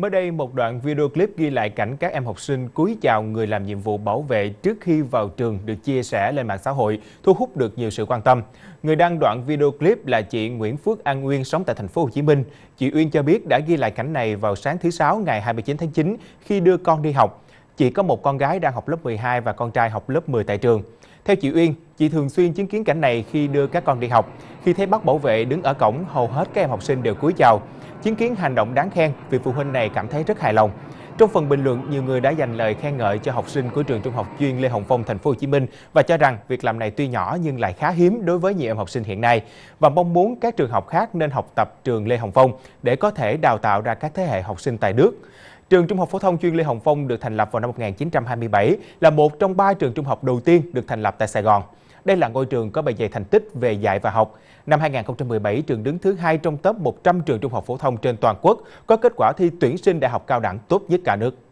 Mới đây, một đoạn video clip ghi lại cảnh các em học sinh cúi chào người làm nhiệm vụ bảo vệ trước khi vào trường được chia sẻ lên mạng xã hội, thu hút được nhiều sự quan tâm. Người đăng đoạn video clip là chị Nguyễn Phước An Nguyên sống tại thành phố Hồ Chí Minh. Chị Uyên cho biết đã ghi lại cảnh này vào sáng thứ Sáu ngày 29 tháng 9 khi đưa con đi học. Chị có một con gái đang học lớp 12 và con trai học lớp 10 tại trường. Theo chị Uyên, chị thường xuyên chứng kiến cảnh này khi đưa các con đi học. Khi thấy bác bảo vệ đứng ở cổng, hầu hết các em học sinh đều cúi chào. Chứng kiến hành động đáng khen, vị phụ huynh này cảm thấy rất hài lòng. Trong phần bình luận, nhiều người đã dành lời khen ngợi cho học sinh của trường Trung học chuyên Lê Hồng Phong thành phố Hồ Chí Minh và cho rằng việc làm này tuy nhỏ nhưng lại khá hiếm đối với nhiều em học sinh hiện nay và mong muốn các trường học khác nên học tập trường Lê Hồng Phong để có thể đào tạo ra các thế hệ học sinh tài đức. Trường Trung học phổ thông chuyên Lê Hồng Phong được thành lập vào năm 1927 là một trong ba trường trung học đầu tiên được thành lập tại Sài Gòn. Đây là ngôi trường có bề dày thành tích về dạy và học. Năm 2017, trường đứng thứ hai trong top 100 trường trung học phổ thông trên toàn quốc có kết quả thi tuyển sinh đại học cao đẳng tốt nhất cả nước.